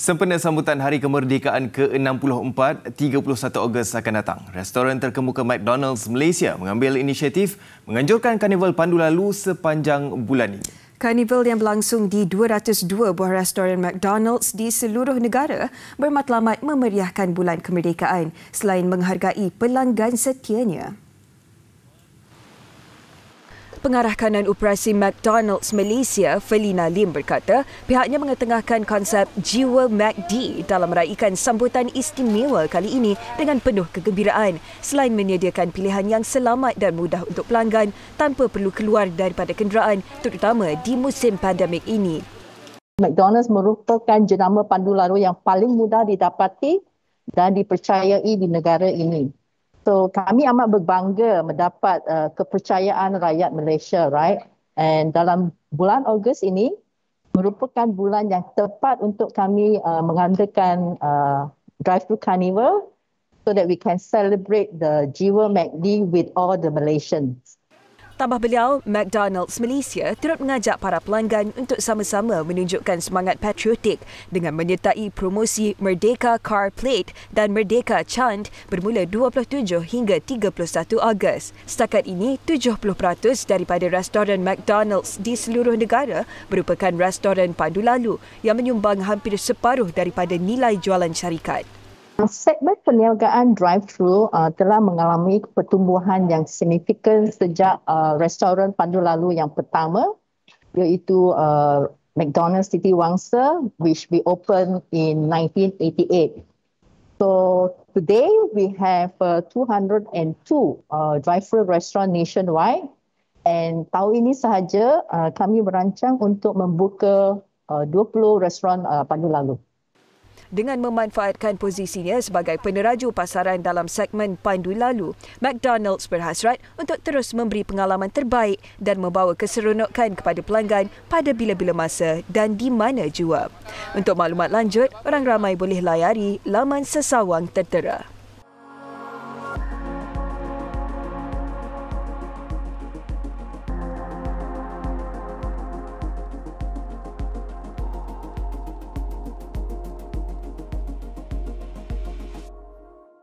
Sempena sambutan Hari Kemerdekaan ke-64, 31 Ogos akan datang. Restoran terkemuka McDonald's Malaysia mengambil inisiatif menganjurkan karnival pandu lalu sepanjang bulan ini. Karnival yang berlangsung di 202 buah restoran McDonald's di seluruh negara bermatlamat memeriahkan bulan kemerdekaan selain menghargai pelanggan setianya. Pengarah kanan operasi McDonald's Malaysia, Felina Lim berkata, pihaknya mengetengahkan konsep Jiwa McD dalam meraihkan sambutan istimewa kali ini dengan penuh kegembiraan. Selain menyediakan pilihan yang selamat dan mudah untuk pelanggan tanpa perlu keluar daripada kenderaan, terutama di musim pandemik ini. McDonald's merupakan jenama pandu laru yang paling mudah didapati dan dipercayai di negara ini. So kami amat berbangga mendapat uh, kepercayaan rakyat Malaysia, right? And dalam bulan Ogos ini merupakan bulan yang tepat untuk kami uh, mengadakan uh, Drive Through Carnival so that we can celebrate the Jiwa Magdi with all the Malaysians. Tambah beliau, McDonald's Malaysia turut mengajak para pelanggan untuk sama-sama menunjukkan semangat patriotik dengan menyertai promosi Merdeka Car Plate dan Merdeka Chant bermula 27 hingga 31 Ogos. Setakat ini, 70% daripada restoran McDonald's di seluruh negara merupakan restoran pandu lalu yang menyumbang hampir separuh daripada nilai jualan syarikat segmen perniagaan drive-thru uh, telah mengalami pertumbuhan yang signifikan sejak uh, restoran pandu lalu yang pertama iaitu uh, McDonald's City Wangsa which we opened in 1988. So today we have uh, 202 uh, drive-thru restaurant nationwide and tahun ini sahaja uh, kami merancang untuk membuka uh, 20 restoran uh, pandu lalu dengan memanfaatkan posisinya sebagai peneraju pasaran dalam segmen pandu lalu. McDonald's berhasrat untuk terus memberi pengalaman terbaik dan membawa keseronokan kepada pelanggan pada bila-bila masa dan di mana jua. Untuk maklumat lanjut, orang ramai boleh layari laman sesawang tertera.